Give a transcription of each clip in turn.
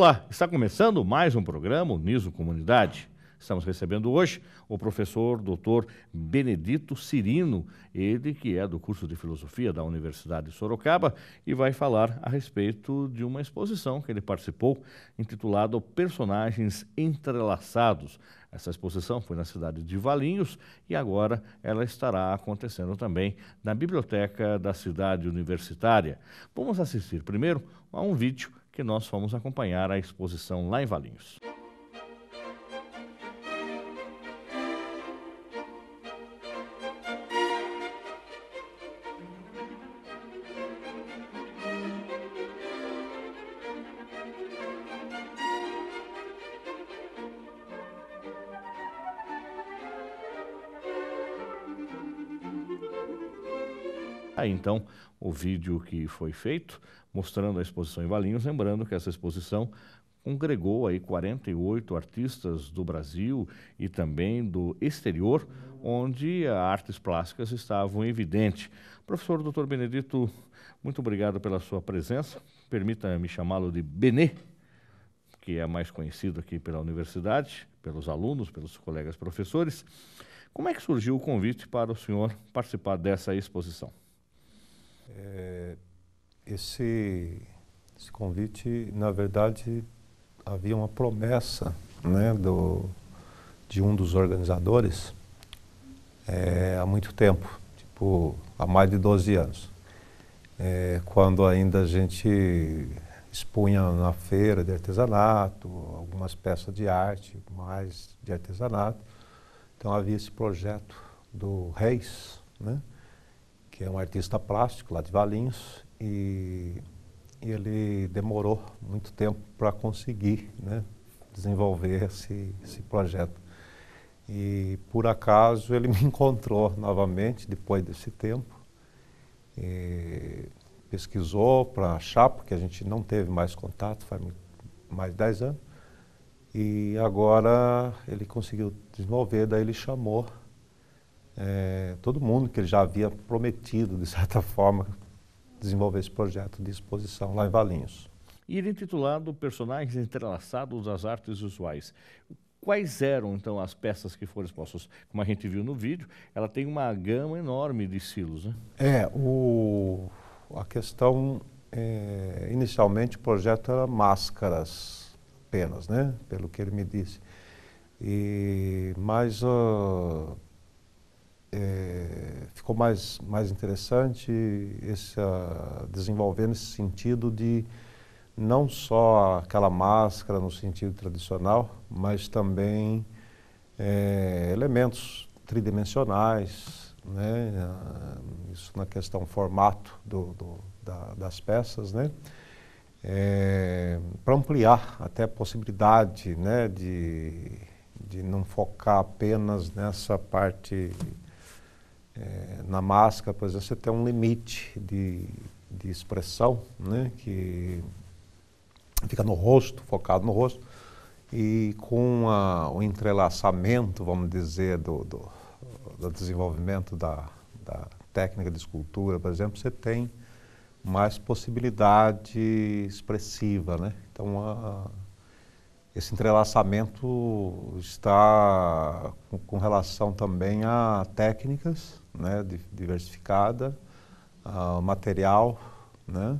Olá, está começando mais um programa Niso Comunidade. Estamos recebendo hoje o professor Dr. Benedito Cirino, ele que é do curso de filosofia da Universidade de Sorocaba e vai falar a respeito de uma exposição que ele participou intitulada Personagens Entrelaçados. Essa exposição foi na cidade de Valinhos e agora ela estará acontecendo também na biblioteca da cidade universitária. Vamos assistir primeiro a um vídeo que nós fomos acompanhar a exposição lá em Valinhos. então o vídeo que foi feito mostrando a exposição em Valinhos, lembrando que essa exposição congregou aí 48 artistas do Brasil e também do exterior, onde as artes plásticas estavam evidentes. Professor Dr. Benedito, muito obrigado pela sua presença. Permita-me chamá-lo de Benê, que é mais conhecido aqui pela universidade, pelos alunos, pelos colegas professores. Como é que surgiu o convite para o senhor participar dessa exposição? É, esse, esse convite, na verdade, havia uma promessa né, do, de um dos organizadores é, há muito tempo, tipo, há mais de 12 anos. É, quando ainda a gente expunha na feira de artesanato, algumas peças de arte, mais de artesanato. Então havia esse projeto do Reis, né? que é um artista plástico lá de Valinhos, e ele demorou muito tempo para conseguir né, desenvolver esse, esse projeto. E por acaso ele me encontrou novamente depois desse tempo, pesquisou para achar, porque a gente não teve mais contato, faz mais de 10 anos. E agora ele conseguiu desenvolver, daí ele chamou é, todo mundo que ele já havia prometido, de certa forma, desenvolver esse projeto de exposição lá em Valinhos. E ele é intitulado Personagens Entrelaçados às Artes Usuais. Quais eram, então, as peças que foram expostas? Como a gente viu no vídeo, ela tem uma gama enorme de estilos, né? É, o, a questão, é, inicialmente o projeto era máscaras apenas, né? Pelo que ele me disse. E, mas... Uh, é, ficou mais, mais interessante esse, uh, ah, desenvolvendo sentido de não só aquela máscara no sentido tradicional, mas também é, elementos tridimensionais, né? Ah, isso na questão formato do, do, da, das peças, né? É, eh, para ampliar até a possibilidade né, de, de não focar apenas nessa parte é, na máscara, por exemplo, você tem um limite de, de expressão, né? Que fica no rosto, focado no rosto. E com a, o entrelaçamento, vamos dizer, do, do, do desenvolvimento da, da técnica de escultura, por exemplo, você tem mais possibilidade expressiva, né? Então, a, esse entrelaçamento está com, com relação também a técnicas né, diversificada, uh, material, né,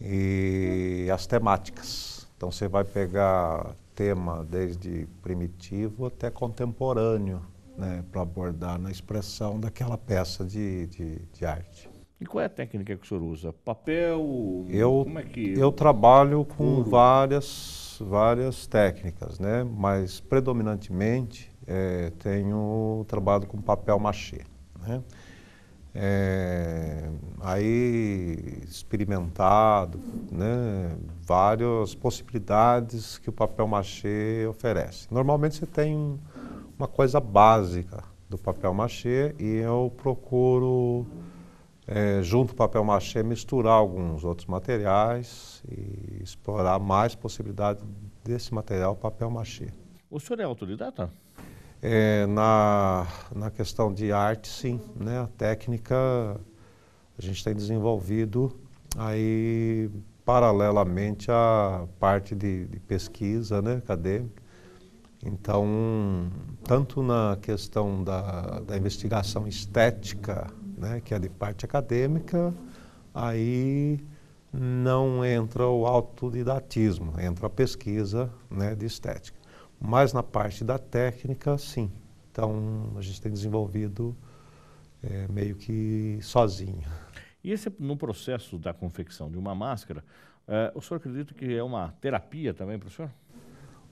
e as temáticas. Então você vai pegar tema desde primitivo até contemporâneo, né, para abordar na expressão daquela peça de, de, de, arte. E qual é a técnica que o senhor usa? Papel? Eu, como é que... eu trabalho com várias, várias técnicas, né? mas predominantemente é, tenho trabalhado com papel machê né? É, aí experimentado né, várias possibilidades que o papel machê oferece. Normalmente você tem uma coisa básica do papel machê e eu procuro é, junto com o papel machê misturar alguns outros materiais e explorar mais possibilidades desse material papel machê. O senhor é autodidata? É, na, na questão de arte, sim, né? A técnica a gente tem desenvolvido aí paralelamente à parte de, de pesquisa, né, acadêmica. Então, tanto na questão da, da investigação estética, né, que é de parte acadêmica, aí não entra o autodidatismo, entra a pesquisa né, de estética. Mas na parte da técnica, sim. Então a gente tem desenvolvido é, meio que sozinho. E esse, no processo da confecção de uma máscara, é, o senhor acredita que é uma terapia também para o senhor?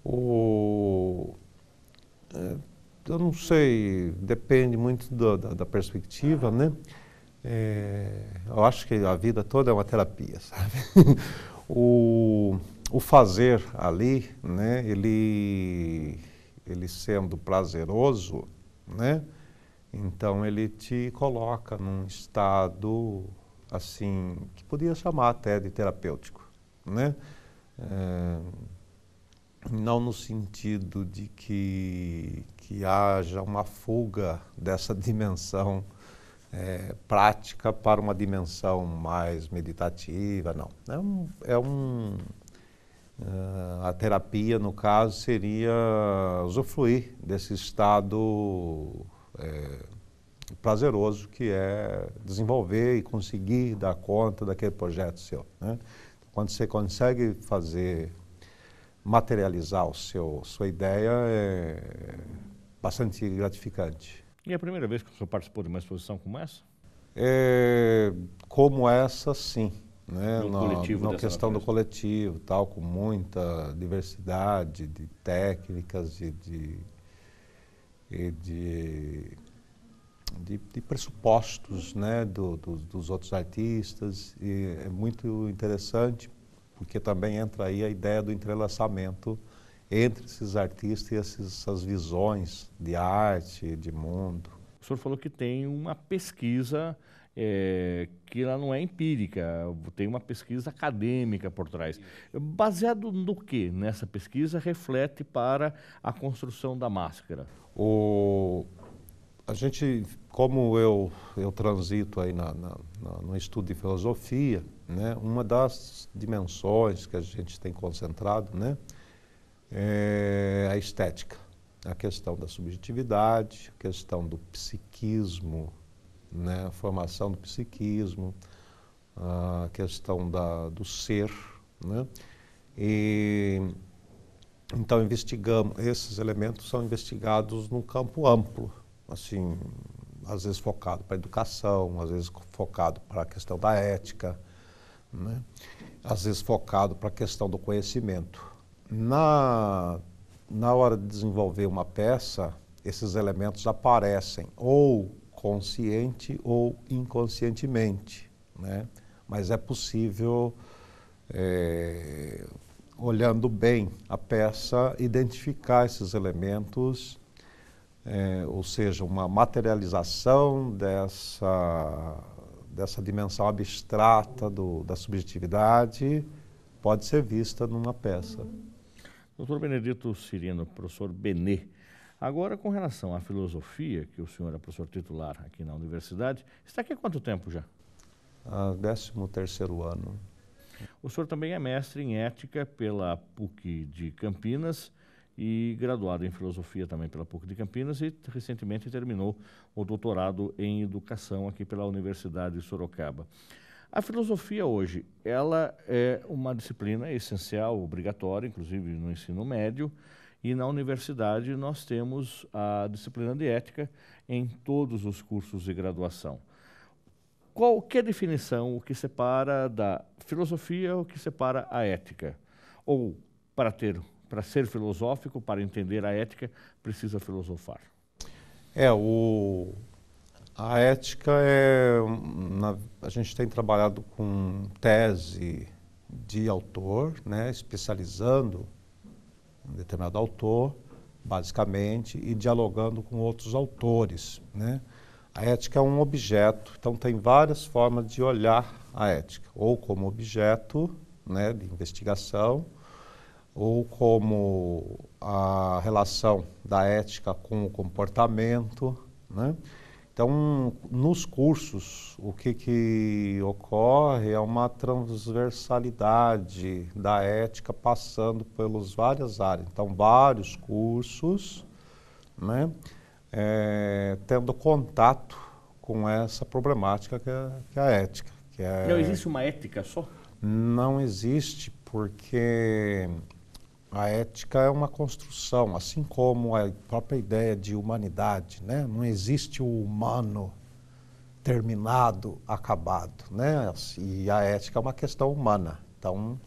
O... É, eu não sei, depende muito do, da, da, perspectiva, né? É, eu acho que a vida toda é uma terapia, sabe? o o fazer ali, né, ele, ele sendo prazeroso, né, então ele te coloca num estado assim que podia chamar até de terapêutico, né? É, não no sentido de que, que haja uma fuga dessa dimensão é, prática para uma dimensão mais meditativa, não. É um, é um Uh, a terapia, no caso, seria usufruir desse estado é, prazeroso que é desenvolver e conseguir dar conta daquele projeto seu. Né? Quando você consegue fazer, materializar o seu, sua ideia, é bastante gratificante. E é a primeira vez que o senhor participou de uma exposição como essa? É, como essa, sim né, no na, coletivo na questão natureza. do coletivo, tal, com muita diversidade de técnicas e de, de, de, de, pressupostos né, do, do, dos outros artistas. E é muito interessante, porque também entra aí a ideia do entrelaçamento entre esses artistas e esses, essas visões de arte, de mundo. O senhor falou que tem uma pesquisa é, que ela não é empírica, tem uma pesquisa acadêmica por trás. Baseado no que nessa pesquisa reflete para a construção da máscara? O, a gente, como eu, eu transito aí na, na, na, no estudo de filosofia, né, uma das dimensões que a gente tem concentrado né, é a estética, a questão da subjetividade, a questão do psiquismo né? a formação do psiquismo, a questão da, do ser. Né? E, então, investigamos, esses elementos são investigados num campo amplo, assim, às vezes focado para a educação, às vezes focado para a questão da ética, né? às vezes focado para a questão do conhecimento. Na, na hora de desenvolver uma peça, esses elementos aparecem ou consciente ou inconscientemente, né? Mas é possível, é, olhando bem a peça, identificar esses elementos, é, ou seja, uma materialização dessa dessa dimensão abstrata do, da subjetividade pode ser vista numa peça. Doutor Benedito Cirino, professor Benê, Agora, com relação à filosofia, que o senhor é professor titular aqui na universidade, está aqui há quanto tempo já? Ah, 13 ano. O senhor também é mestre em ética pela PUC de Campinas e graduado em filosofia também pela PUC de Campinas e recentemente terminou o doutorado em educação aqui pela Universidade de Sorocaba. A filosofia hoje, ela é uma disciplina essencial, obrigatória, inclusive no ensino médio, e na universidade nós temos a disciplina de ética em todos os cursos de graduação. Qual que é a definição, o que separa da filosofia, o que separa a ética? Ou, para ter, para ser filosófico, para entender a ética, precisa filosofar? É, o, a ética é. Na, a gente tem trabalhado com tese de autor, né, especializando um determinado autor, basicamente, e dialogando com outros autores. Né? A ética é um objeto, então tem várias formas de olhar a ética, ou como objeto né, de investigação, ou como a relação da ética com o comportamento, né? Então, nos cursos, o que, que ocorre é uma transversalidade da ética passando pelas várias áreas. Então, vários cursos, né, é, tendo contato com essa problemática que é, que é a ética. Que é, não existe uma ética só? Não existe, porque a ética é uma construção, assim como a própria ideia de humanidade, né? Não existe o humano terminado, acabado, né? Assim, e a ética é uma questão humana. Então,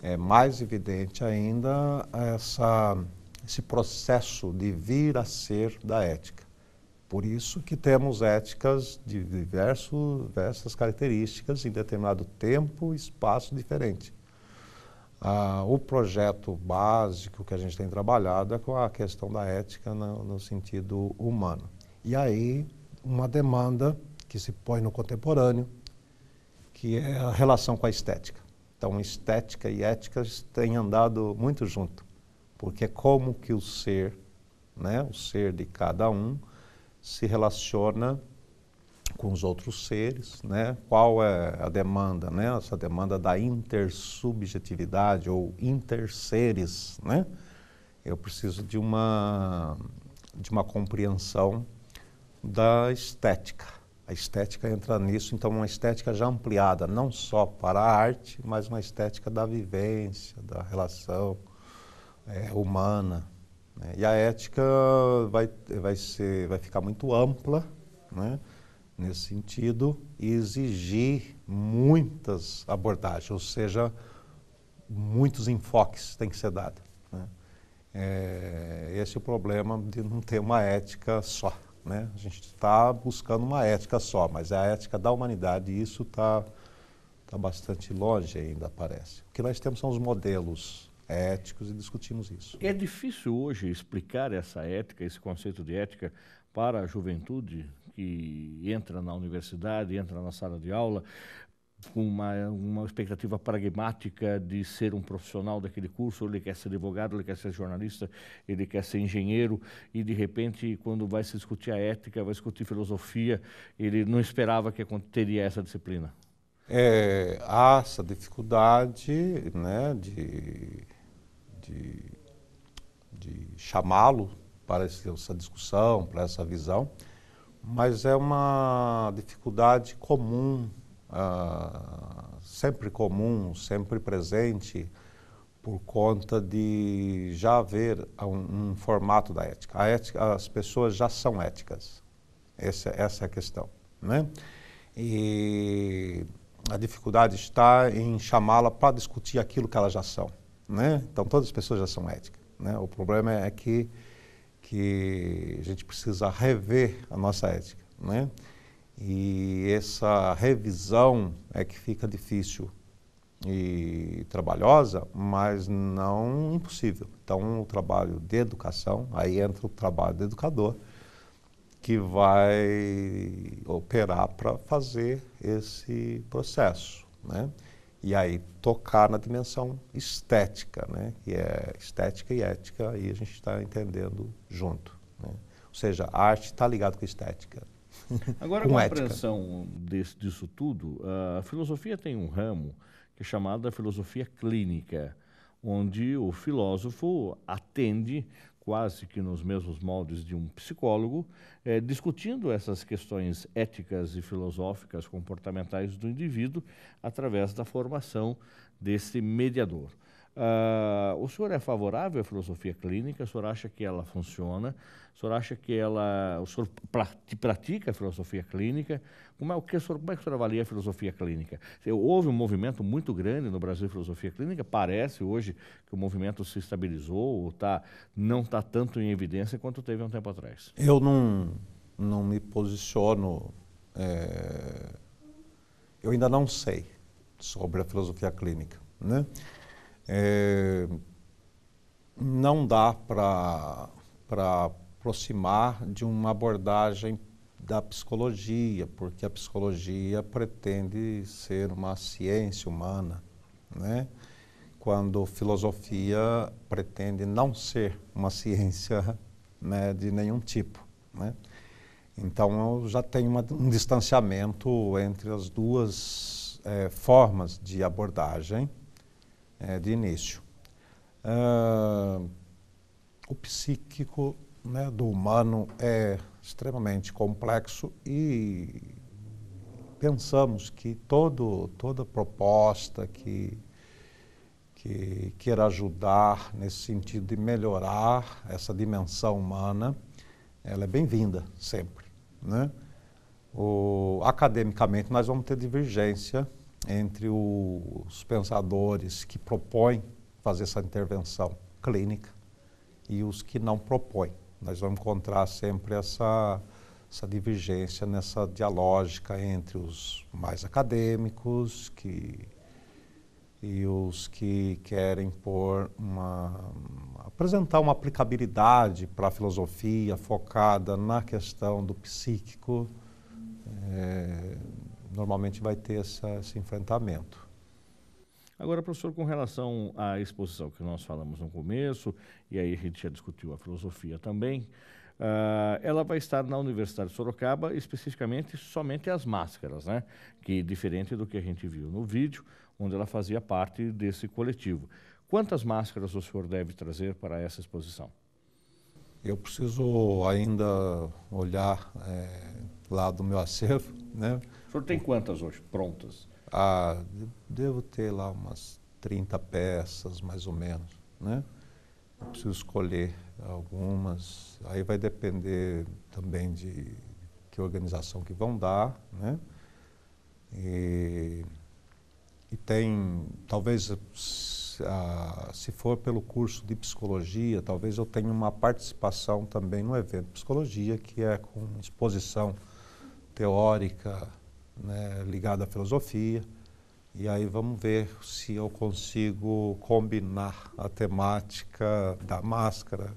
é mais evidente ainda essa, esse processo de vir a ser da ética. Por isso que temos éticas de diversos, diversas características em determinado tempo e espaço diferente. Ah, o projeto básico que a gente tem trabalhado é com a questão da ética no, no sentido humano. E aí, uma demanda que se põe no contemporâneo, que é a relação com a estética. Então, estética e ética têm andado muito junto, porque é como que o ser, né, o ser de cada um, se relaciona com os outros seres, né? Qual é a demanda, né? Essa demanda da intersubjetividade ou interseres, né? Eu preciso de uma de uma compreensão da estética. A estética entra nisso, então uma estética já ampliada, não só para a arte, mas uma estética da vivência, da relação é, humana. Né? E a ética vai, vai, ser, vai ficar muito ampla, né? nesse sentido e exigir muitas abordagens, ou seja, muitos enfoques têm que ser dados. Né? É, esse é o problema de não ter uma ética só. Né? A gente está buscando uma ética só, mas a ética da humanidade, e isso está tá bastante longe ainda, parece. O que nós temos são os modelos éticos e discutimos isso. É difícil hoje explicar essa ética, esse conceito de ética, para a juventude que entra na universidade, entra na sala de aula, com uma, uma expectativa pragmática de ser um profissional daquele curso, ele quer ser advogado, ele quer ser jornalista, ele quer ser engenheiro, e de repente, quando vai se discutir a ética, vai discutir filosofia, ele não esperava que teria essa disciplina. É, há essa dificuldade né, de, de, de chamá-lo para essa discussão, para essa visão mas é uma dificuldade comum, uh, sempre comum, sempre presente, por conta de já haver um, um formato da ética. ética. As pessoas já são éticas, essa, essa é a questão. Né? E a dificuldade está em chamá-la para discutir aquilo que elas já são. Né? Então, todas as pessoas já são éticas. Né? O problema é que que a gente precisa rever a nossa ética, né? E essa revisão é que fica difícil e trabalhosa, mas não impossível. Então, o trabalho de educação, aí entra o trabalho do educador, que vai operar para fazer esse processo, né? E aí tocar na dimensão estética, né? que é estética e ética, aí a gente está entendendo junto. Né? Ou seja, a arte está ligada com a estética. Agora, com, a compreensão desse, disso tudo, a filosofia tem um ramo que é chamado filosofia clínica, onde o filósofo atende quase que nos mesmos moldes de um psicólogo, é, discutindo essas questões éticas e filosóficas comportamentais do indivíduo através da formação desse mediador. Uh, o senhor é favorável à filosofia clínica? O senhor acha que ela funciona? O senhor acha que ela. O senhor pratica a filosofia clínica? Como é, o que, o senhor, como é que o senhor avalia a filosofia clínica? Houve um movimento muito grande no Brasil de filosofia clínica. Parece hoje que o movimento se estabilizou ou tá, não está tanto em evidência quanto teve há um tempo atrás. Eu não, não me posiciono. É... Eu ainda não sei sobre a filosofia clínica. Né? é, não dá para aproximar de uma abordagem da psicologia, porque a psicologia pretende ser uma ciência humana, né? quando filosofia pretende não ser uma ciência né, de nenhum tipo. Né? Então eu já tenho uma, um distanciamento entre as duas é, formas de abordagem é, de início. Uh, o psíquico né, do humano é extremamente complexo e pensamos que todo, toda proposta que, que queira ajudar nesse sentido de melhorar essa dimensão humana, ela é bem-vinda sempre. Né? O, academicamente, nós vamos ter divergência entre os pensadores que propõem fazer essa intervenção clínica e os que não propõem. Nós vamos encontrar sempre essa, essa divergência nessa dialógica entre os mais acadêmicos que, e os que querem pôr uma, apresentar uma aplicabilidade para a filosofia focada na questão do psíquico. É, normalmente vai ter essa, esse enfrentamento. Agora, professor, com relação à exposição que nós falamos no começo, e aí a gente já discutiu a filosofia também, Uh, ela vai estar na Universidade de Sorocaba, especificamente somente as máscaras, né? Que diferente do que a gente viu no vídeo, onde ela fazia parte desse coletivo. Quantas máscaras o senhor deve trazer para essa exposição? Eu preciso ainda olhar é, lá do meu acervo, né? senhor tem quantas hoje prontas? Ah, devo ter lá umas 30 peças, mais ou menos, né? Eu preciso escolher algumas. Aí vai depender também de que organização que vão dar, né? E, e tem, talvez, ah, se for pelo curso de psicologia, talvez eu tenha uma participação também no evento de psicologia, que é com exposição teórica, né, ligado à filosofia. E aí vamos ver se eu consigo combinar a temática da máscara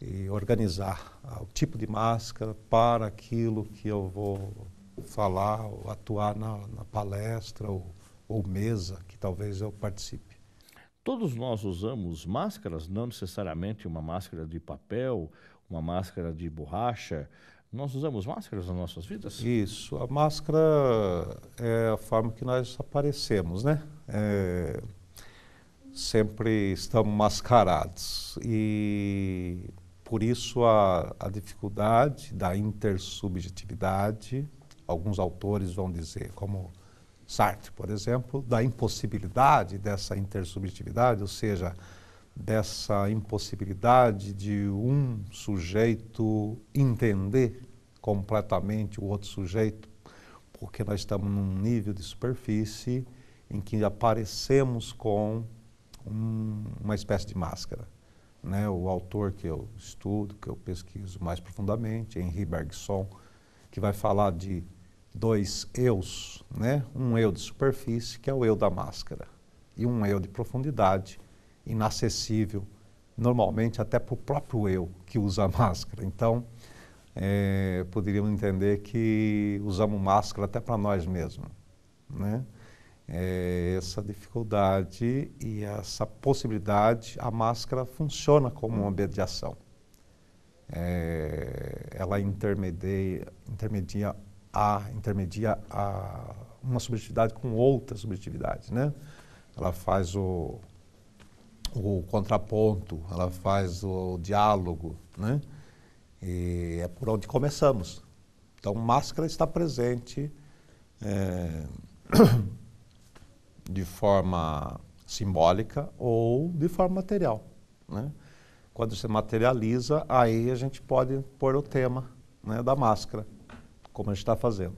e organizar o tipo de máscara para aquilo que eu vou falar ou atuar na, na palestra ou, ou mesa que talvez eu participe. Todos nós usamos máscaras, não necessariamente uma máscara de papel, uma máscara de borracha, nós usamos máscaras nas nossas vidas? Isso. A máscara é a forma que nós aparecemos, né? É, sempre estamos mascarados. E por isso a, a dificuldade da intersubjetividade, alguns autores vão dizer, como Sartre, por exemplo, da impossibilidade dessa intersubjetividade, ou seja, dessa impossibilidade de um sujeito entender completamente o outro sujeito, porque nós estamos num nível de superfície em que aparecemos com um, uma espécie de máscara. Né? O autor que eu estudo, que eu pesquiso mais profundamente, Henri Bergson, que vai falar de dois eus, né? um eu de superfície, que é o eu da máscara, e um eu de profundidade, inacessível, normalmente até para o próprio eu que usa máscara. Então, é, poderíamos entender que usamos máscara até para nós mesmos. Né? É, essa dificuldade e essa possibilidade, a máscara funciona como uma mediação. É, ela intermedia, intermedia, a, intermedia a uma subjetividade com outra subjetividade. Né? Ela faz o o contraponto, ela faz o diálogo, né? E é por onde começamos. Então, máscara está presente é, de forma simbólica ou de forma material, né? Quando se materializa, aí a gente pode pôr o tema né, da máscara, como a gente está fazendo.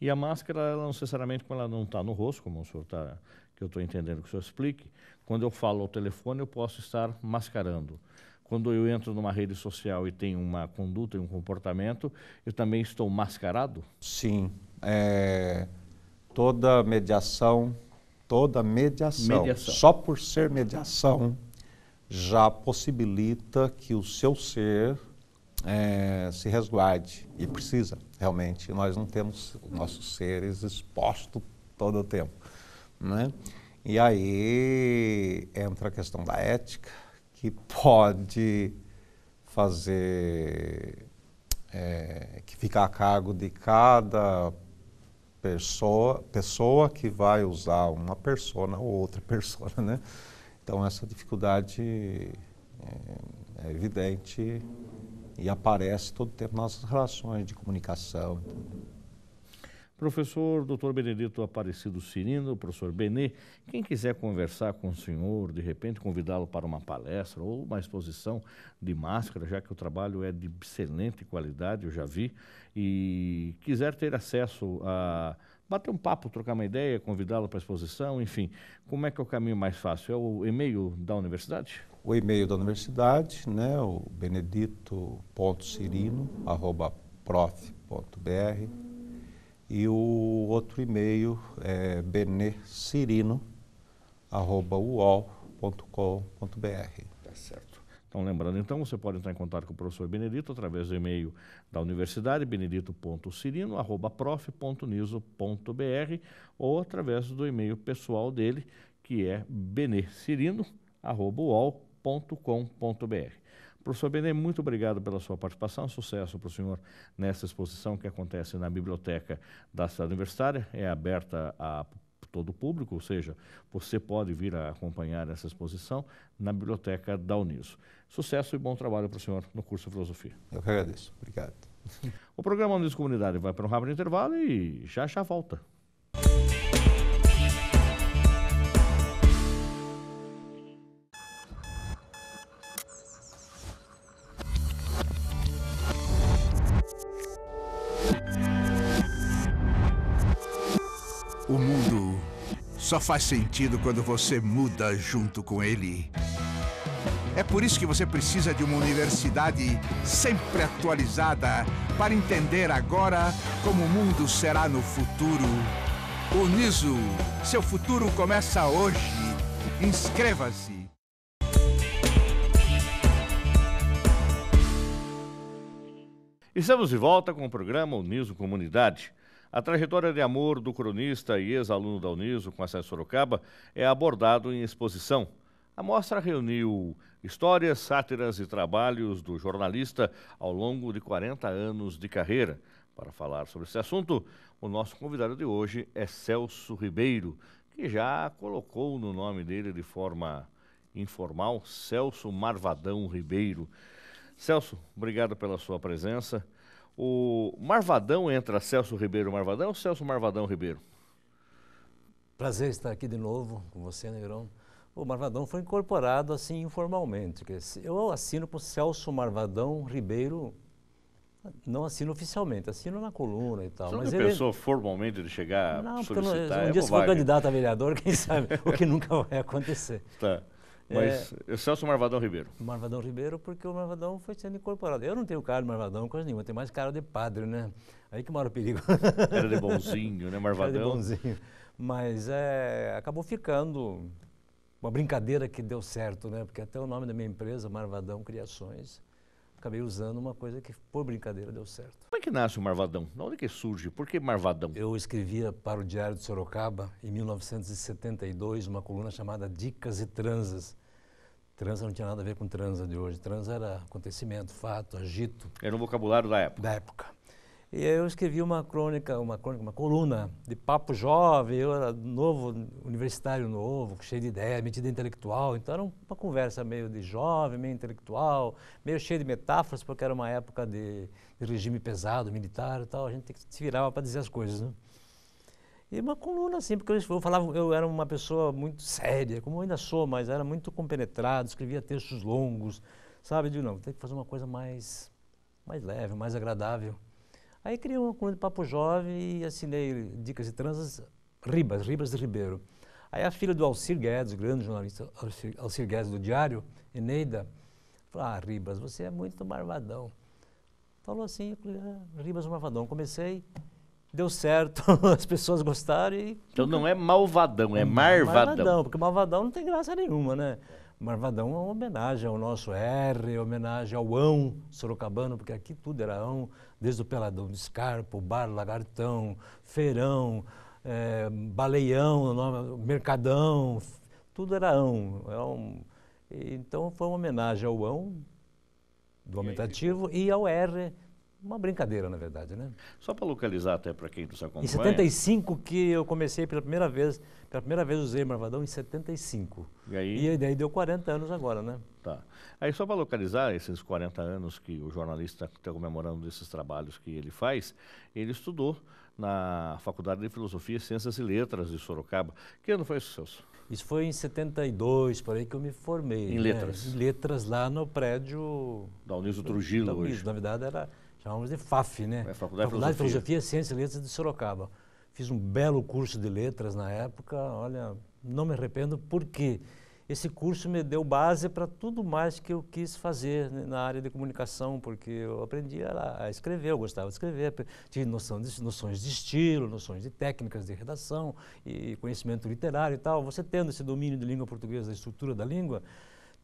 E a máscara, ela não necessariamente, quando ela não está no rosto, como o senhor está, que eu estou entendendo que o senhor explique, quando eu falo ao telefone, eu posso estar mascarando. Quando eu entro numa rede social e tenho uma conduta e um comportamento, eu também estou mascarado? Sim. É, toda mediação, toda mediação, mediação, só por ser mediação, já possibilita que o seu ser é, se resguarde. E precisa, realmente. Nós não temos nossos seres expostos todo o tempo. Né? E aí entra a questão da ética, que pode fazer. É, que fica a cargo de cada pessoa, pessoa que vai usar uma persona ou outra persona, né? Então essa dificuldade é, é evidente e aparece todo tempo nas relações de comunicação. Professor Dr. Benedito Aparecido Cirino, professor Benê, quem quiser conversar com o senhor, de repente convidá-lo para uma palestra ou uma exposição de máscara, já que o trabalho é de excelente qualidade, eu já vi, e quiser ter acesso a bater um papo, trocar uma ideia, convidá-lo para a exposição, enfim, como é que é o caminho mais fácil? É o e-mail da universidade? O e-mail da universidade, né, o benedito.cirino@prof.br e o outro e-mail é benecirino.uol.com.br. Tá certo. Então, lembrando, então, você pode entrar em contato com o professor Benedito através do e-mail da universidade, benedito.cirino.prof.niso.br ou através do e-mail pessoal dele, que é benecirino.uol.com.br. Professor Benê, muito obrigado pela sua participação. Sucesso para o senhor nessa exposição que acontece na biblioteca da cidade universitária. É aberta a todo o público, ou seja, você pode vir a acompanhar essa exposição na biblioteca da Uniso. Sucesso e bom trabalho para o senhor no curso de filosofia. Eu que agradeço. Obrigado. O programa Uniso Comunidade vai para um rápido intervalo e já já volta. só faz sentido quando você muda junto com ele. É por isso que você precisa de uma universidade sempre atualizada para entender agora como o mundo será no futuro. Uniso, seu futuro começa hoje. Inscreva-se! Estamos de volta com o programa Uniso Comunidade. A trajetória de amor do cronista e ex-aluno da Uniso com a Sorocaba é abordado em exposição. A mostra reuniu histórias, sátiras e trabalhos do jornalista ao longo de 40 anos de carreira. Para falar sobre esse assunto, o nosso convidado de hoje é Celso Ribeiro, que já colocou no nome dele de forma informal Celso Marvadão Ribeiro. Celso, obrigado pela sua presença. O Marvadão entra Celso Ribeiro Marvadão ou Celso Marvadão Ribeiro? Prazer estar aqui de novo com você, Negrão. O Marvadão foi incorporado assim informalmente. Eu assino com Celso Marvadão Ribeiro, não assino oficialmente, assino na coluna e tal. Você mas não ele... pensou formalmente de chegar não, a solicitar? Não, um é dia é se for candidato a vereador, quem sabe, o que nunca vai acontecer. Tá. Mas é. é, Celso Marvadão Ribeiro. Marvadão Ribeiro, porque o Marvadão foi sendo incorporado. Eu não tenho cara de Marvadão, coisa nenhuma, eu tenho mais cara de padre, né? Aí que mora o perigo. Era de bonzinho, né, Marvadão? Era de bonzinho. Mas é, acabou ficando uma brincadeira que deu certo, né? Porque até o nome da minha empresa, Marvadão Criações, acabei usando uma coisa que, por brincadeira, deu certo. Como é que nasce o Marvadão? De onde que surge? Por que Marvadão? Eu escrevia para o Diário de Sorocaba, em 1972, uma coluna chamada Dicas e Transas. Transa não tinha nada a ver com transa de hoje. Transa era acontecimento, fato, agito. Era o vocabulário da época. Da época. E eu escrevi uma crônica, uma crônica, uma coluna de papo jovem, eu era novo, universitário novo, cheio de ideia, metida intelectual, então era uma conversa meio de jovem, meio intelectual, meio cheio de metáforas, porque era uma época de, de regime pesado, militar e tal, a gente se virava para dizer as coisas, né? E uma coluna assim, porque eu falava, eu era uma pessoa muito séria, como eu ainda sou, mas era muito compenetrado, escrevia textos longos, sabe? Eu digo, não, tem que fazer uma coisa mais, mais leve, mais agradável. Aí criei uma coluna de Papo Jovem e assinei Dicas e Transas Ribas, Ribas de Ribeiro. Aí a filha do Alcir Guedes, grande jornalista Alcir Guedes do Diário, Eneida, falou, ah, Ribas, você é muito marvadão. Falou assim, ah, Ribas Marvadão. Comecei, deu certo, as pessoas gostaram e... Então não é malvadão, é marvadão. Marvadão, porque malvadão não tem graça nenhuma, né? Marvadão é uma homenagem ao nosso R, homenagem ao ão sorocabano, porque aqui tudo era ão, desde o Peladão de Escarpo, Bar Lagartão, Feirão, é, Baleião, Mercadão, tudo era ão. Era é um, então foi uma homenagem ao ão, do aumentativo, e ao R, uma brincadeira, na verdade, né? Só para localizar até para quem nos acompanha. Em 75 que eu comecei pela primeira vez, pela primeira vez usei marvadão em 75. E aí? E daí deu 40 anos agora, né? Tá. Aí só para localizar esses 40 anos que o jornalista está comemorando desses trabalhos que ele faz, ele estudou na Faculdade de Filosofia, Ciências e Letras de Sorocaba. Que ano foi isso, Celso? Isso foi em 72, por aí que eu me formei. Em né? letras? Em letras lá no prédio... Da Uniso Trujillo, da Uniso, hoje. Na verdade era chamamos de FAF, né? É, Faculdade, Faculdade de Filosofia, Ciências e Letras de Sorocaba. Fiz um belo curso de letras na época, olha, não me arrependo, porque esse curso me deu base para tudo mais que eu quis fazer né, na área de comunicação, porque eu aprendi a, a, escrever, eu gostava de escrever, tive noção de, noções de estilo, noções de técnicas de redação e conhecimento literário e tal. Você tendo esse domínio de língua portuguesa, da estrutura da língua,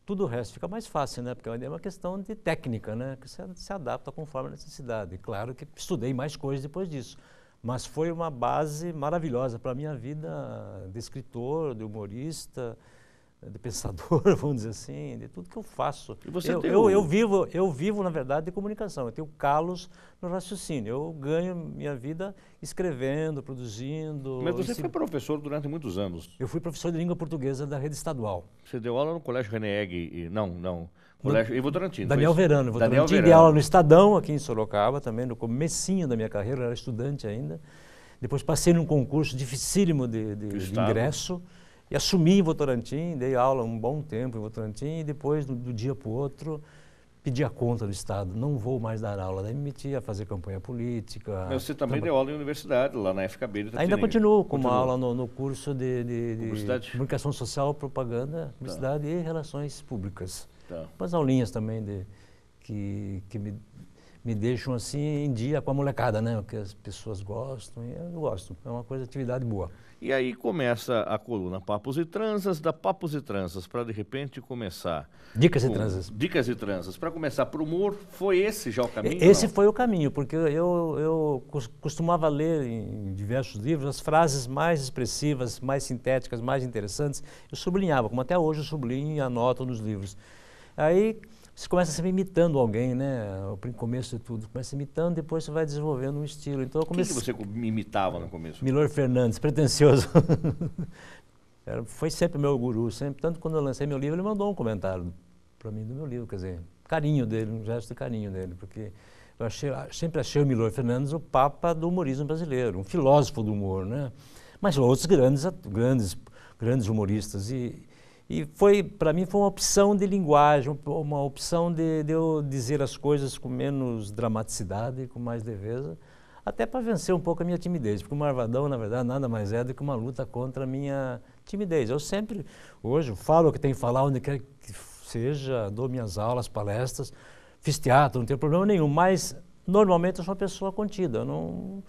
tudo o resto fica mais fácil, né? Porque é uma questão de técnica, né? Que você se adapta conforme a necessidade. E claro que estudei mais coisas depois disso. Mas foi uma base maravilhosa para a minha vida de escritor, de humorista, de pensador, vamos dizer assim, de tudo que eu faço. Eu, eu, um... eu, vivo, eu vivo, na verdade, de comunicação. Eu tenho calos no raciocínio. Eu ganho minha vida escrevendo, produzindo. Mas você ensino... foi professor durante muitos anos. Eu fui professor de língua portuguesa da rede estadual. Você deu aula no Colégio René Egg, não, não. Colégio no, Votorantim. Daniel Verano. Votorantim Daniel Verano. dei aula no Estadão, aqui em Sorocaba, também no comecinho da minha carreira, eu era estudante ainda. Depois passei num concurso dificílimo de, de, de ingresso. E assumi em Votorantim, dei aula um bom tempo em Votorantim e depois, do, do dia para o outro, pedi a conta do Estado, não vou mais dar aula. Daí me meti a fazer campanha política. Mas você também deu aula em universidade, lá na FKB. Ainda continuo com uma aula no, no curso de, de, de Comunicação Social, Propaganda, Publicidade tá. e Relações Públicas. Tá. Umas aulinhas também de, que, que me, me deixam assim em dia com a molecada, né? Que as pessoas gostam e eu gosto. É uma coisa, atividade boa. E aí começa a coluna Papos e Transas, da Papos e Transas, para de repente começar. Dicas com, e Transas. Dicas e Transas. Para começar para o humor, foi esse já o caminho? Esse foi o caminho, porque eu, eu costumava ler em diversos livros as frases mais expressivas, mais sintéticas, mais interessantes. Eu sublinhava, como até hoje eu sublinho e anoto nos livros. Aí você começa sempre imitando alguém, né? O começo de tudo. Começa imitando, depois você vai desenvolvendo um estilo. Então comecei... Quem que você imitava no começo? Milor Fernandes, pretencioso. Era, foi sempre meu guru, sempre. Tanto quando eu lancei meu livro, ele mandou um comentário para mim do meu livro, quer dizer, carinho dele, um gesto de carinho dele, porque eu achei, ah, sempre achei o Milor Fernandes o papa do humorismo brasileiro, um filósofo do humor, né? Mas outros grandes, grandes, grandes humoristas e e foi, para mim, foi uma opção de linguagem, uma opção de, de eu dizer as coisas com menos dramaticidade, com mais leveza, até para vencer um pouco a minha timidez, porque o Marvadão, na verdade, nada mais é do que uma luta contra a minha timidez. Eu sempre, hoje, falo o que tenho que falar, onde quer que seja, dou minhas aulas, palestras, fiz teatro, não tenho problema nenhum, mas normalmente eu sou uma pessoa contida, eu não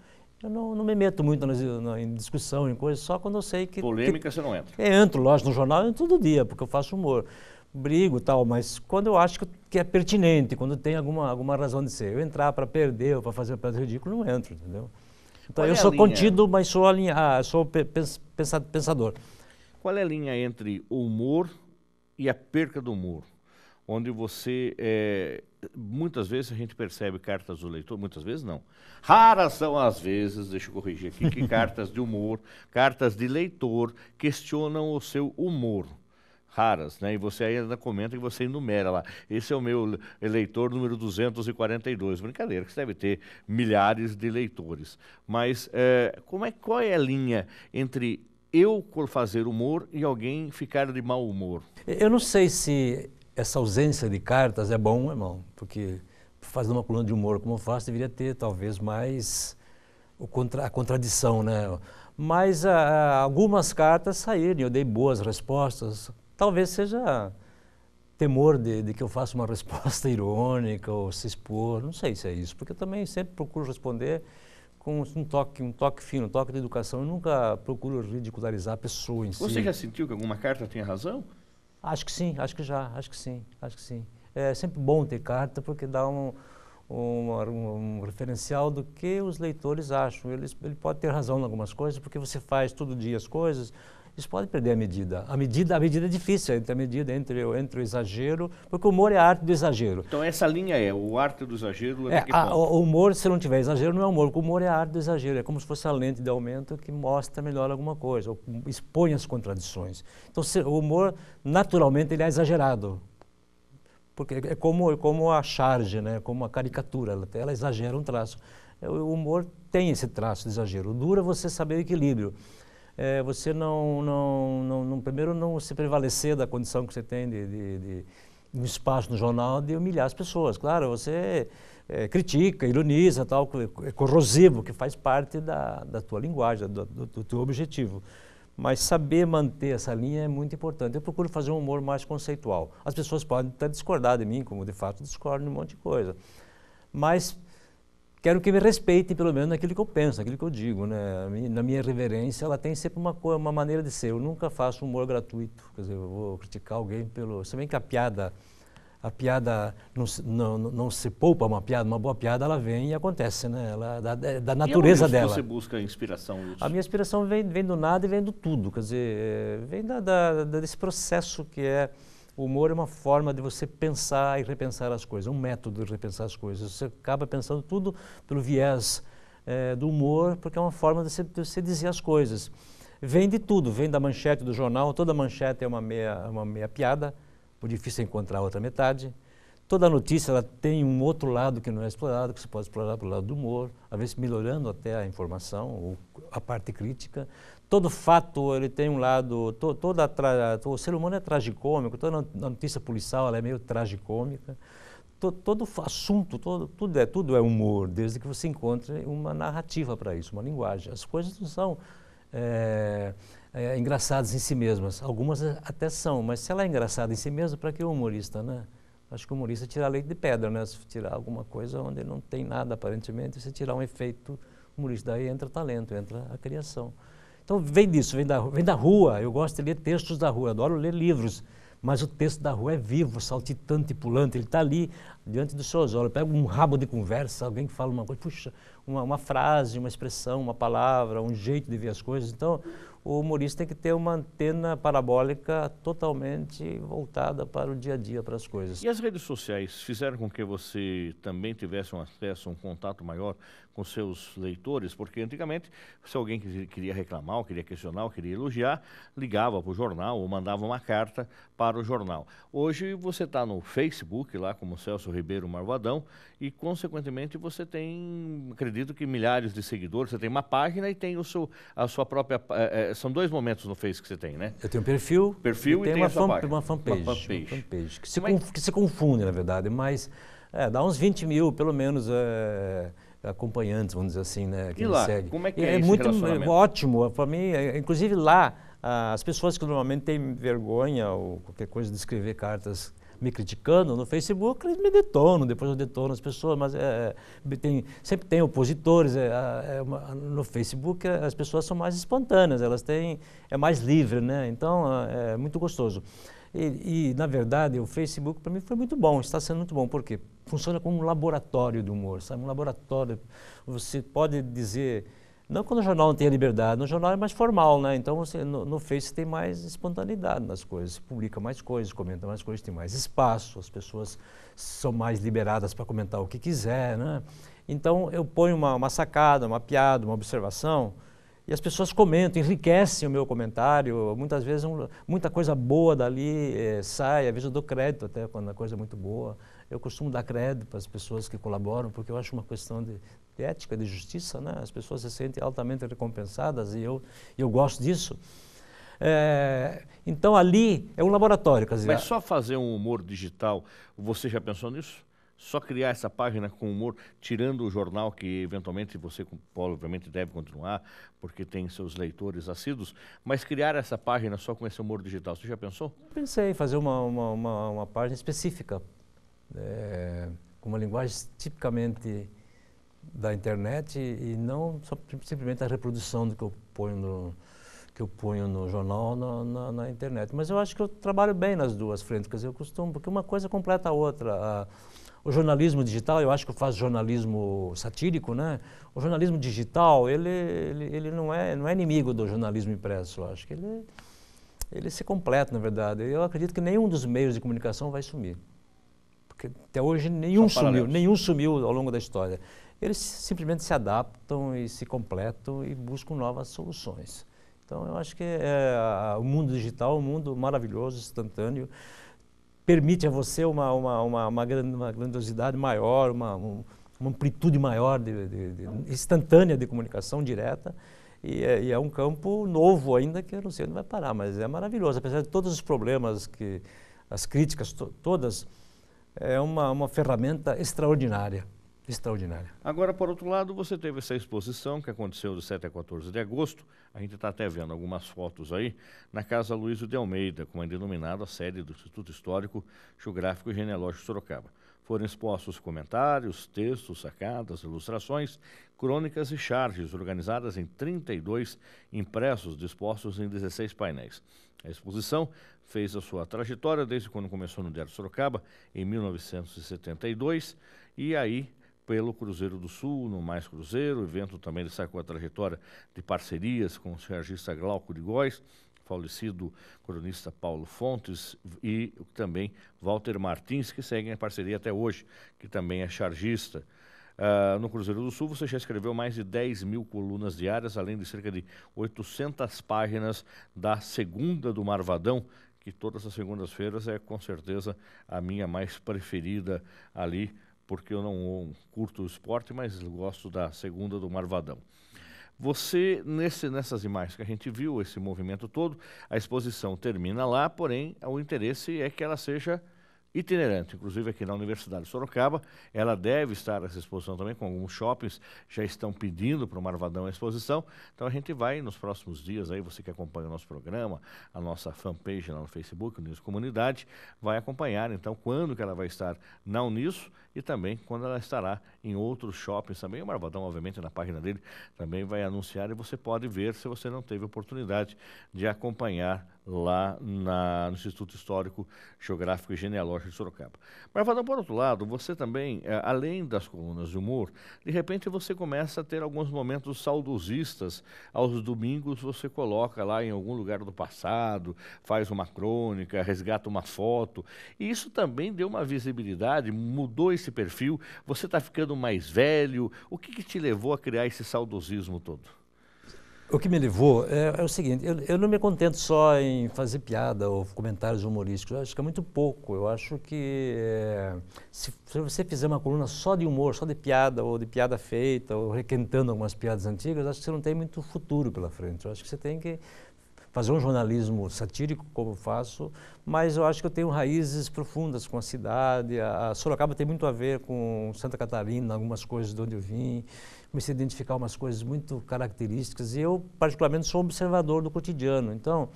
eu não, não me meto muito nas, na, em discussão, em coisas, só quando eu sei que. Polêmica que, você não entra. Eu entro, lógico, no jornal eu entro todo dia, porque eu faço humor. Brigo e tal, mas quando eu acho que, é pertinente, quando tem alguma, alguma razão de ser. Eu entrar para perder ou para fazer um ridículo, não entro, entendeu? Então Qual eu é sou contido, mas sou, alinha, ah, sou pensador. Qual é a linha entre o humor e a perca do humor? Onde você é, muitas vezes a gente percebe cartas do leitor, muitas vezes não. Raras são as vezes, deixa eu corrigir aqui, que cartas de humor, cartas de leitor questionam o seu humor. Raras, né? E você ainda comenta e você enumera lá. Esse é o meu eleitor número 242. Brincadeira, que deve ter milhares de leitores. Mas é, como é, qual é a linha entre eu fazer humor e alguém ficar de mau humor? Eu não sei se essa ausência de cartas é bom, irmão, é porque fazendo uma coluna de humor como eu faço, deveria ter talvez mais contra, a contradição, né? Mas a, ah, algumas cartas saíram, eu dei boas respostas. Talvez seja temor de, de, que eu faça uma resposta irônica ou se expor, não sei se é isso, porque eu também sempre procuro responder com um toque, um toque fino, um toque de educação. Eu nunca procuro ridicularizar a pessoa em Você si. Você já sentiu que alguma carta tinha razão? Acho que sim, acho que já, acho que sim, acho que sim. É sempre bom ter carta porque dá um, um, um referencial do que os leitores acham. Eles, ele pode ter razão em algumas coisas, porque você faz todo dia as coisas, eles podem perder a medida. A medida, a medida é difícil, entre a medida, entre, entre o exagero, porque o humor é a arte do exagero. Então essa linha é o arte do exagero. É, é a, o humor, se não tiver exagero, não é humor. O humor é a arte do exagero. É como se fosse a lente de aumento que mostra melhor alguma coisa, ou expõe as contradições. Então se, o humor, naturalmente, ele é exagerado. Porque é como, é como a charge, né? como a caricatura, ela, ela exagera um traço. É, o humor tem esse traço de exagero. Dura você saber o equilíbrio é, você não, não, não, não, primeiro, não se prevalecer da condição que você tem de, de, de um espaço no jornal de humilhar as pessoas. Claro, você é, critica, ironiza, tal, é corrosivo, que faz parte da, da tua linguagem, do, do, do teu objetivo. Mas saber manter essa linha é muito importante. Eu procuro fazer um humor mais conceitual. As pessoas podem até discordar de mim, como de fato discordam de um monte de coisa. Mas quero que me respeitem pelo menos naquilo que eu penso, naquilo que eu digo, né? Na minha reverência, ela tem sempre uma uma maneira de ser. Eu nunca faço humor gratuito, quer dizer, eu vou criticar alguém pelo, se bem que a piada a piada não se, não, não se poupa uma piada, uma boa piada ela vem e acontece, né? Ela da, é, da natureza e dela. Você busca a inspiração? Wilson? A minha inspiração vem, vem do nada e vem do tudo, quer dizer, vem da, da, desse processo que é o humor é uma forma de você pensar e repensar as coisas, um método de repensar as coisas. Você acaba pensando tudo pelo viés é, do humor, porque é uma forma de você, de você dizer as coisas. Vem de tudo, vem da manchete do jornal, toda manchete é uma meia, é uma meia piada, por difícil encontrar a outra metade. Toda notícia ela tem um outro lado que não é explorado, que você pode explorar pelo lado do humor, às vezes melhorando até a informação ou a parte crítica todo fato ele tem um lado, to, toda tra, o ser humano é tragicômico, toda notícia policial ela é meio tragicômica. todo assunto, todo, tudo, é, tudo é humor, desde que você encontre uma narrativa para isso, uma linguagem. As coisas não são é, é, engraçadas em si mesmas, algumas até são, mas se ela é engraçada em si mesma, para que o humorista, né? Acho que o humorista é tira leite de pedra, né? Se tirar alguma coisa onde não tem nada aparentemente, você tirar um efeito humorista, daí entra o talento, entra a criação. Então vem disso, vem da, vem da rua. Eu gosto de ler textos da rua, adoro ler livros. Mas o texto da rua é vivo, saltitante, pulante. Ele está ali diante dos seus olhos. Pega um rabo de conversa, alguém que fala uma coisa, puxa, uma, uma frase, uma expressão, uma palavra, um jeito de ver as coisas. Então, o humorista tem que ter uma antena parabólica totalmente voltada para o dia a dia, para as coisas. E as redes sociais fizeram com que você também tivesse um acesso, um contato maior com seus leitores, porque antigamente, se alguém queria reclamar, ou queria questionar, ou queria elogiar, ligava para o jornal ou mandava uma carta para o jornal. Hoje você está no Facebook, lá como Celso Ribeiro Marvadão, e consequentemente você tem, acredito que milhares de seguidores, você tem uma página e tem o seu, a sua própria. É, são dois momentos no Face que você tem, né? Eu tenho um perfil, perfil e, tem, uma, fan, uma fanpage. Uma fanpage. Uma fanpage que, se mas... É conf, que, se confunde, na verdade, mas é, dá uns 20 mil, pelo menos. É acompanhantes, vamos dizer assim, né? Que e lá, segue. como é que é, é esse muito ótimo, para mim, é, inclusive lá as pessoas que normalmente têm vergonha ou qualquer coisa de escrever cartas me criticando no Facebook, eles me detonam, depois eu detono as pessoas, mas é, é tem, sempre tem opositores. É, é uma, no Facebook é, as pessoas são mais espontâneas, elas têm, é mais livre, né? Então é muito gostoso. E, e, na verdade, o Facebook para mim foi muito bom, está sendo muito bom, porque funciona como um laboratório do humor, sabe? Um laboratório. Você pode dizer. Não quando o jornal não tem a liberdade, no jornal é mais formal, né? Então você, no, no Face tem mais espontaneidade nas coisas, publica mais coisas, comenta mais coisas, tem mais espaço, as pessoas são mais liberadas para comentar o que quiser, né? Então eu ponho uma, uma sacada, uma piada, uma observação, e as pessoas comentam, enriquecem o meu comentário. Muitas vezes um, muita coisa boa dali é, sai. Às vezes eu dou crédito até quando a coisa é muito boa. Eu costumo dar crédito para as pessoas que colaboram, porque eu acho uma questão de, de ética, de justiça. Né? As pessoas se sentem altamente recompensadas e eu, eu gosto disso. É, então ali é um laboratório. Quer dizer, Mas só fazer um humor digital, você já pensou nisso? só criar essa página com humor, tirando o jornal que eventualmente você, obviamente, deve continuar, porque tem seus leitores assíduos, mas criar essa página só com esse humor digital, você já pensou? Pensei em fazer uma, uma, uma, uma página específica, é, com uma linguagem tipicamente da internet e, e não só, simplesmente a reprodução do que eu ponho no, que eu ponho no jornal na, na, na, internet. Mas eu acho que eu trabalho bem nas duas frentes, quer dizer, eu costumo, porque uma coisa completa a outra. A, o jornalismo digital, eu acho que eu faço jornalismo satírico, né? O jornalismo digital, ele, ele, ele não, é, não é inimigo do jornalismo impresso, eu acho que ele, ele se completa, na verdade. Eu acredito que nenhum dos meios de comunicação vai sumir. Porque até hoje nenhum São sumiu, paralelos. nenhum sumiu ao longo da história. Eles simplesmente se adaptam e se completam e buscam novas soluções. Então, eu acho que é, o mundo digital é um mundo maravilhoso, instantâneo permite a você uma, uma, uma, uma grandiosidade maior, uma, uma amplitude maior, de, de, de, instantânea de comunicação direta. E é, e é, um campo novo ainda que eu não sei onde vai parar, mas é maravilhoso. Apesar de todos os problemas, que as críticas to todas, é uma, uma ferramenta extraordinária extraordinária. Agora, por outro lado, você teve essa exposição que aconteceu de 7 a 14 de agosto. A gente está até vendo algumas fotos aí na Casa Luiz de Almeida, como é denominada a sede do Instituto Histórico Geográfico e Genealógico Sorocaba. Foram expostos comentários, textos, sacadas, ilustrações, crônicas e charges, organizadas em 32 impressos dispostos em 16 painéis. A exposição fez a sua trajetória desde quando começou no Diário Sorocaba, em 1972, e aí pelo Cruzeiro do Sul, no Mais Cruzeiro. O evento também destacou a trajetória de parcerias com o chargista Glauco de Góes, falecido cronista Paulo Fontes e também Walter Martins, que seguem a parceria até hoje, que também é chargista. Uh, no Cruzeiro do Sul, você já escreveu mais de 10 mil colunas diárias, além de cerca de 800 páginas da Segunda do Marvadão, que todas as segundas-feiras é com certeza a minha mais preferida ali porque eu não curto o esporte, mas gosto da segunda do Marvadão. Você, nesse, nessas imagens que a gente viu, esse movimento todo, a exposição termina lá, porém, o interesse é que ela seja itinerante, inclusive aqui na Universidade de Sorocaba. Ela deve estar essa exposição também, com alguns shoppings já estão pedindo para o Marvadão a exposição. Então a gente vai nos próximos dias, aí você que acompanha o nosso programa, a nossa fanpage lá no Facebook, News Comunidade, vai acompanhar então quando que ela vai estar na Uniso e também quando ela estará em outros shoppings também. O Marvadão, obviamente, na página dele também vai anunciar e você pode ver se você não teve oportunidade de acompanhar lá na, no Instituto Histórico, Geográfico e Genealógico de Sorocaba. Mas, Vadão, por outro lado, você também, eh, além das colunas de humor, de repente você começa a ter alguns momentos saudosistas. Aos domingos você coloca lá em algum lugar do passado, faz uma crônica, resgata uma foto. E isso também deu uma visibilidade, mudou esse perfil, você está ficando mais velho. O que, que te levou a criar esse saudosismo todo? O que me levou é, é o seguinte: eu, eu, não me contento só em fazer piada ou comentários humorísticos. Eu acho que é muito pouco. Eu acho que é, se, se, você fizer uma coluna só de humor, só de piada ou de piada feita ou requentando algumas piadas antigas, acho que você não tem muito futuro pela frente. Eu acho que você tem que fazer um jornalismo satírico como eu faço, mas eu acho que eu tenho raízes profundas com a cidade. A, a Sorocaba tem muito a ver com Santa Catarina, algumas coisas de onde eu vim comecei a identificar umas coisas muito características. E eu, particularmente, sou observador do cotidiano. Então,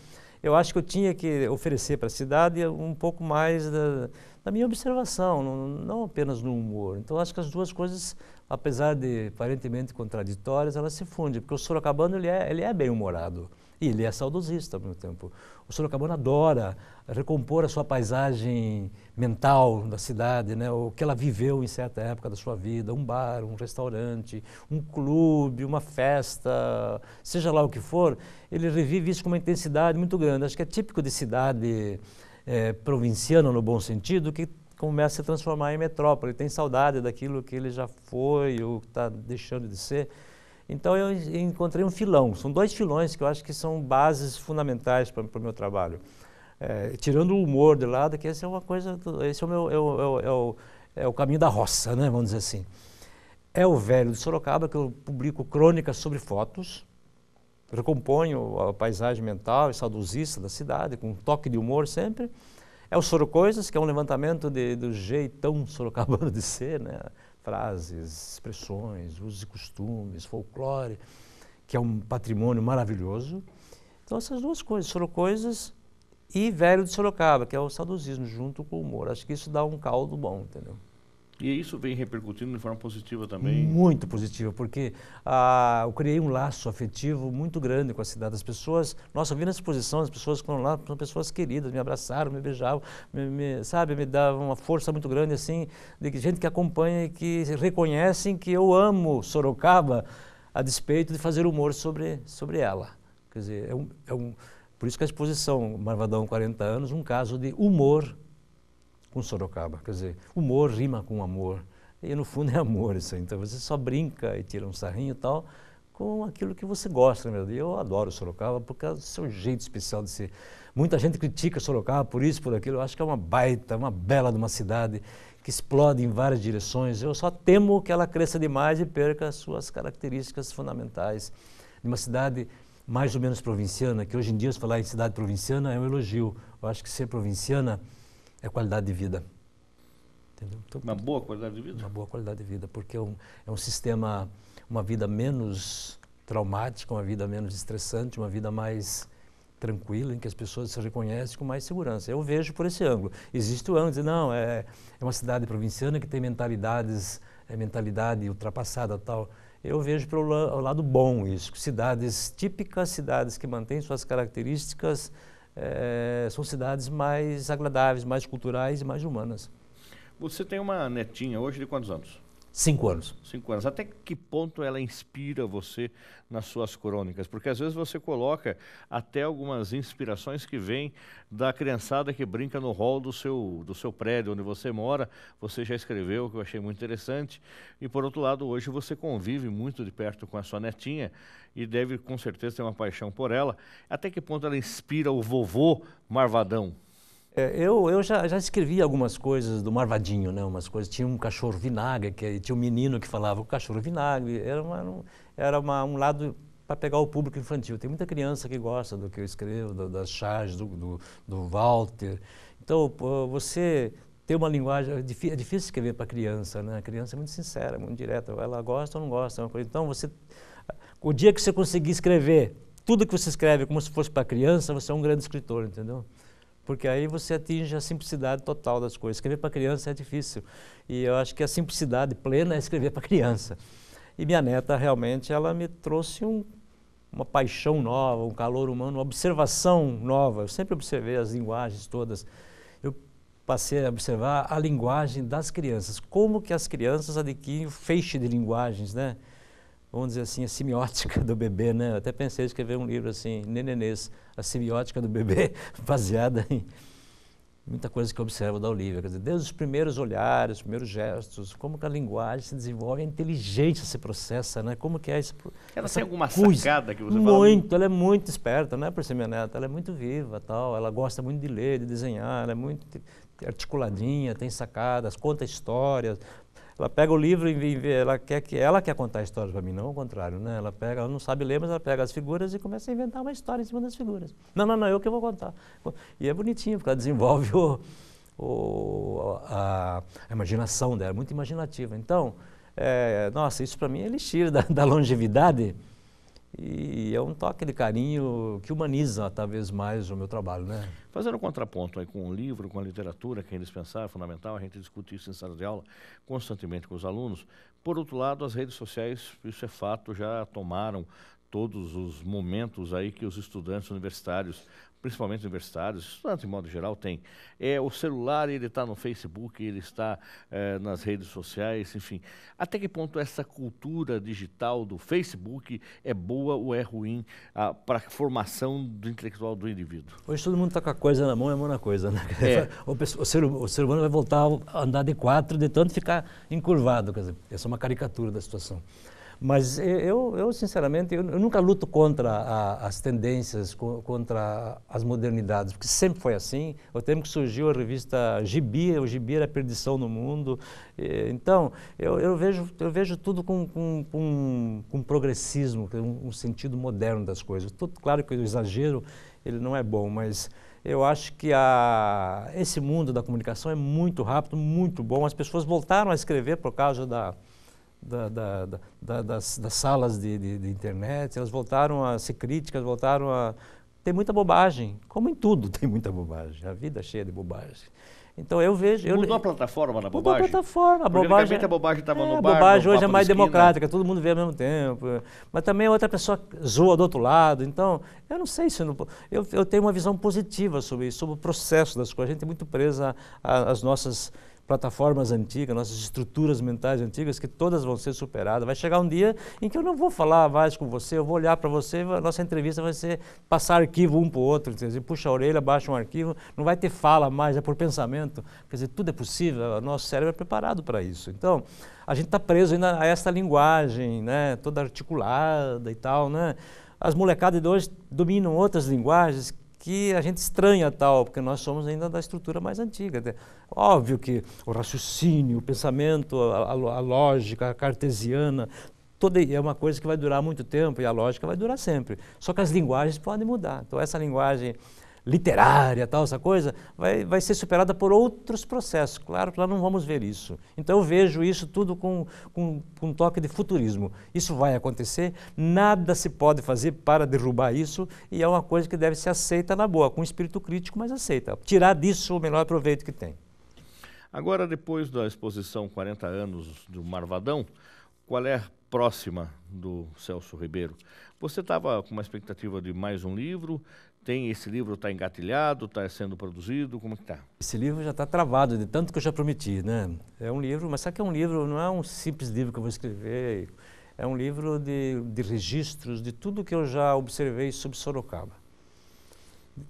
eu acho que eu tinha que oferecer para a cidade um pouco mais da, da minha observação, não, não, apenas no humor. Então, acho que as duas coisas, apesar de aparentemente contraditórias, elas se fundem, porque o sorocabano ele é, ele é bem-humorado. E ele é saudosista ao mesmo tempo. O sorocabano adora recompor a sua paisagem mental da cidade, né? o que ela viveu em certa época da sua vida, um bar, um restaurante, um clube, uma festa, seja lá o que for, ele revive isso com uma intensidade muito grande. Acho que é típico de cidade é, provinciana, no bom sentido, que começa a se transformar em metrópole, ele tem saudade daquilo que ele já foi ou está deixando de ser. Então eu encontrei um filão, são dois filões que eu acho que são bases fundamentais para o meu trabalho. É, tirando o humor de lado, que essa é uma coisa, esse é o, meu, é, é o, é o, é o caminho da roça, né, vamos dizer assim. É o Velho de Sorocaba, que eu publico crônicas sobre fotos, recomponho a paisagem mental e saudosista da cidade, com um toque de humor sempre. É o Sorocoisas, que é um levantamento de, do jeitão sorocabano de ser, né? frases, expressões, usos e costumes, folclore, que é um patrimônio maravilhoso. Então essas duas coisas, sorocoisas e velho de Sorocaba, que é o saudosismo junto com o humor. Acho que isso dá um caldo bom, entendeu? E isso vem repercutindo de forma positiva também? Muito positiva, porque ah, eu criei um laço afetivo muito grande com a cidade. As pessoas, nossa, eu vi na exposição, as pessoas que foram lá são pessoas queridas, me abraçaram, me beijavam, me, me, sabe, me davam uma força muito grande, assim, de gente que acompanha e que reconhecem que eu amo Sorocaba, a despeito de fazer humor sobre, sobre ela. Quer dizer, é um, é um por isso que a exposição Marvadão 40 anos, um caso de humor com Sorocaba. Quer dizer, humor rima com amor. E no fundo é amor isso. Então você só brinca e tira um sarrinho e tal com aquilo que você gosta, na Eu adoro Sorocaba por causa do seu jeito especial de ser. Muita gente critica Sorocaba por isso, por aquilo. Eu acho que é uma baita, uma bela de uma cidade que explode em várias direções. Eu só temo que ela cresça demais e perca as suas características fundamentais. De uma cidade mais ou menos provinciana, que hoje em dia, se falar em cidade provinciana, é um elogio. Eu acho que ser provinciana é qualidade de vida. Entendeu? Então, uma boa qualidade de vida? Uma boa qualidade de vida, porque é um, é um sistema, uma vida menos traumática, uma vida menos estressante, uma vida mais tranquila, em que as pessoas se reconhecem com mais segurança. Eu vejo por esse ângulo. Existe o ângulo de, não, é, é uma cidade provinciana que tem mentalidades, é, mentalidade ultrapassada tal. Eu vejo pelo lado bom isso, cidades típicas, cidades que mantêm suas características, é, são cidades mais agradáveis, mais culturais e mais humanas. Você tem uma netinha hoje de quantos anos? Cinco anos. Cinco anos. Até que ponto ela inspira você nas suas crônicas? Porque às vezes você coloca até algumas inspirações que vêm da criançada que brinca no hall do seu, do seu prédio onde você mora. Você já escreveu, que eu achei muito interessante. E por outro lado, hoje você convive muito de perto com a sua netinha e deve com certeza ter uma paixão por ela. Até que ponto ela inspira o vovô Marvadão? É, eu, eu já, já, escrevi algumas coisas do Marvadinho, né? Umas coisas. Tinha um cachorro vinagre, que tinha um menino que falava o cachorro vinagre. Era, uma, era uma, um lado para pegar o público infantil. Tem muita criança que gosta do que eu escrevo, do, das charges, do, do, do, Walter. Então, você tem uma linguagem. É, é difícil escrever para criança, né? A criança é muito sincera, muito direta. Ela gosta ou não gosta. É então, você, o dia que você conseguir escrever tudo que você escreve como se fosse para criança, você é um grande escritor, entendeu? porque aí você atinge a simplicidade total das coisas. Escrever para criança é difícil e eu acho que a simplicidade plena é escrever para criança. E minha neta realmente ela me trouxe um, uma paixão nova, um calor humano, uma observação nova. Eu sempre observei as linguagens todas. Eu passei a observar a linguagem das crianças, como que as crianças adquirem o feixe de linguagens, né? vamos dizer assim, a semiótica do bebê, né? Eu até pensei em escrever um livro assim, Nenenês, a semiótica do bebê, baseada em muita coisa que eu observo da Olivia. Quer dizer, desde os primeiros olhares, os primeiros gestos, como que a linguagem se desenvolve, a inteligência se processa, né? Como que é isso? Ela tem alguma coisa. sacada que você muito, fala? Muito, ela é muito esperta, né, por ser minha neta? Ela é muito viva, tal, ela gosta muito de ler, de desenhar, ela é muito articuladinha, tem sacadas, conta histórias, ela pega o livro e ela quer que ela quer contar histórias para mim, não o contrário, né? Ela pega, ela não sabe ler, mas ela pega as figuras e começa a inventar uma história em cima das figuras. Não, não, não, eu que vou contar. E é bonitinho, porque ela desenvolve o, o, a, a, imaginação dela, é muito imaginativa. Então, é, nossa, isso para mim é elixir da, da longevidade. E é um toque de carinho que humaniza talvez mais o meu trabalho, né? Fazendo um contraponto aí com o livro, com a literatura, que é indispensável, é fundamental, a gente discute isso em sala de aula constantemente com os alunos. Por outro lado, as redes sociais, isso é fato, já tomaram todos os momentos aí que os estudantes universitários principalmente universitários, estudantes de modo geral tem. É, o celular, ele está no Facebook, ele está é, nas redes sociais, enfim. Até que ponto essa cultura digital do Facebook é boa ou é ruim ah, para a formação do intelectual do indivíduo? Hoje todo mundo está com a coisa na mão e é a mão na coisa, né? É. O, o, ser, o ser humano vai voltar a andar de quatro de tanto ficar encurvado, quer dizer, essa é uma caricatura da situação. Mas eu, eu sinceramente, eu, eu nunca luto contra a, as tendências, co, contra as modernidades, porque sempre foi assim. O tempo que surgiu a revista Gibi, o Gibi era a perdição no mundo. Então, eu, eu, vejo, eu vejo tudo com, com, com, com progressismo, um, um sentido moderno das coisas. Tudo, claro que o exagero ele não é bom, mas eu acho que a, esse mundo da comunicação é muito rápido, muito bom. As pessoas voltaram a escrever por causa da, da, da, da, das, das, salas de, de, de, internet, elas voltaram a ser críticas, voltaram a. Tem muita bobagem, como em tudo tem muita bobagem, a vida é cheia de bobagem. Então eu vejo. Mudou eu, a plataforma na bobagem? Mudou a plataforma. A bobagem, a bobagem estava é, no bar. A bobagem hoje é mais democrática, todo mundo vê ao mesmo tempo. Mas também é outra pessoa zoa do outro lado. Então, eu não sei se. Não, eu, eu tenho uma visão positiva sobre isso, sobre o processo das coisas. A gente é muito presa às nossas plataformas antigas, nossas estruturas mentais antigas, que todas vão ser superadas. Vai chegar um dia em que eu não vou falar mais com você, eu vou olhar para você, a nossa entrevista vai ser passar arquivo um para o outro, quer dizer, puxa a orelha, baixa um arquivo, não vai ter fala mais, é por pensamento. Quer dizer, tudo é possível, o nosso cérebro é preparado para isso. Então, a gente está preso ainda a esta linguagem, né, toda articulada e tal, né? As molecadas de hoje dominam outras linguagens que a gente estranha tal, porque nós somos ainda da estrutura mais antiga. Óbvio que o raciocínio, o pensamento, a, a lógica cartesiana, toda é uma coisa que vai durar muito tempo e a lógica vai durar sempre. Só que as linguagens podem mudar. Então essa linguagem literária, tal, essa coisa, vai, vai ser superada por outros processos. Claro que lá não vamos ver isso. Então eu vejo isso tudo com, com, com um toque de futurismo. Isso vai acontecer, nada se pode fazer para derrubar isso e é uma coisa que deve ser aceita na boa, com espírito crítico, mas aceita. Tirar disso o melhor proveito que tem. Agora, depois da exposição 40 anos do Marvadão, qual é a próxima do Celso Ribeiro? Você estava com uma expectativa de mais um livro, tem esse livro está engatilhado, está sendo produzido, como é está? Esse livro já está travado, de tanto que eu já prometi, né? É um livro, mas sabe que é um livro, não é um simples livro que eu vou escrever, é um livro de, de registros de tudo que eu já observei sobre Sorocaba.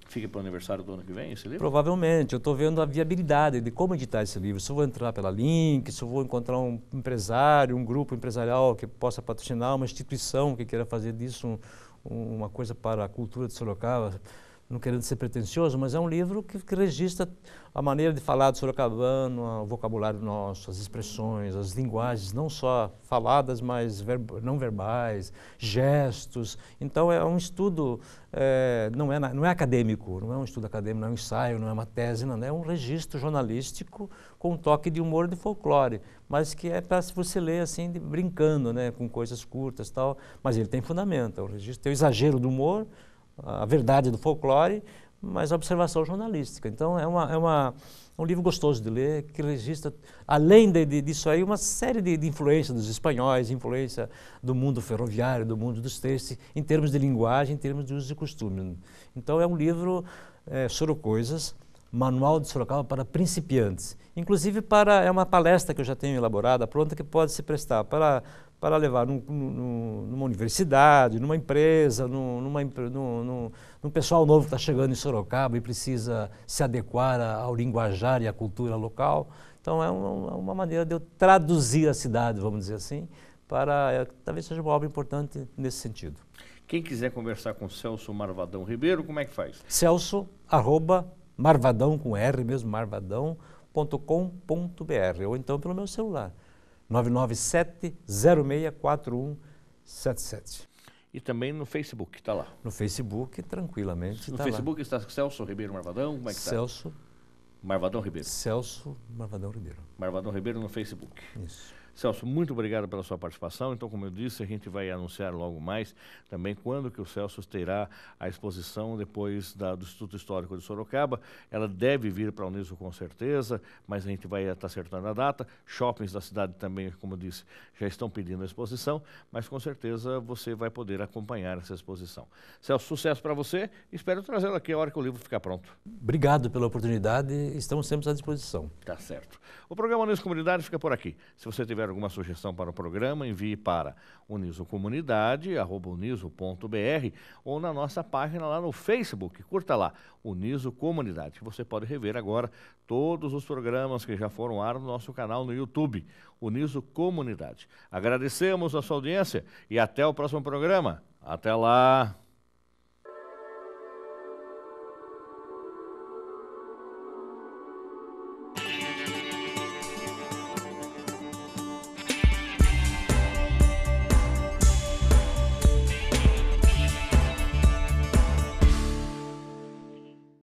Fica para o aniversário do ano que vem esse livro? Provavelmente. Eu estou vendo a viabilidade de como editar esse livro. Se eu vou entrar pela Link, se eu vou encontrar um empresário, um grupo empresarial que possa patrocinar, uma instituição que queira fazer disso um, uma coisa para a cultura de Sorocaba, não querendo ser pretencioso, mas é um livro que, que registra a maneira de falar do sorocabano, o vocabulário nosso, as expressões, as linguagens, não só faladas, mas não verbais, gestos. Então é um estudo, é, não, é, não é acadêmico, não é um estudo acadêmico, não é um ensaio, não é uma tese, não, é um registro jornalístico com um toque de humor de folclore, mas que é para você ler assim, de, brincando, né, com coisas curtas tal, mas ele tem fundamento, é um registro, tem o exagero do humor, a verdade do folclore, mas a observação jornalística. Então é, uma, é uma, um livro gostoso de ler, que registra, além de, de, disso aí, uma série de, de influência dos espanhóis, influência do mundo ferroviário, do mundo dos textos, em termos de linguagem, em termos de uso e costume. Então é um livro é, coisas, Manual de Sorocaba para principiantes. Inclusive para, é uma palestra que eu já tenho elaborada, pronta, que pode se prestar para para levar num, num, numa universidade, numa empresa, num, numa, num, num pessoal novo que está chegando em Sorocaba e precisa se adequar ao linguajar e à cultura local. Então é uma, é é uma maneira de eu traduzir a cidade, vamos dizer assim, para é, talvez seja uma obra importante nesse sentido. Quem quiser conversar com Celso Marvadão Ribeiro, como é que faz? Celso, arroba, marvadão, com R mesmo, marvadão.com.br, ou então pelo meu celular, 997-064177. E também no Facebook, está lá. No Facebook, tranquilamente. No tá Facebook lá. está Celso Ribeiro Marvadão? Como é que está Celso. Tá? Marvadão Ribeiro. Celso Marvadão Ribeiro. Marvadão Ribeiro no Facebook. Isso. Celso, muito obrigado pela sua participação. Então, como eu disse, a gente vai anunciar logo mais também quando que o Celso terá a exposição depois da, do Instituto Histórico de Sorocaba. Ela deve vir para a Uniso com certeza, mas a gente vai estar tá acertando a data. Shoppings da cidade também, como eu disse, já estão pedindo a exposição, mas com certeza você vai poder acompanhar essa exposição. Celso, sucesso para você. Espero trazê-la aqui a hora que o livro ficar pronto. Obrigado pela oportunidade. Estamos sempre à disposição. Tá certo. O programa Uniso Comunidade fica por aqui. Se você tiver tiver alguma sugestão para o programa, envie para unisocomunidade.uniso.br ou na nossa página lá no Facebook. Curta lá, Uniso Comunidade. Você pode rever agora todos os programas que já foram ar no nosso canal no YouTube, Uniso Comunidade. Agradecemos a sua audiência e até o próximo programa. Até lá!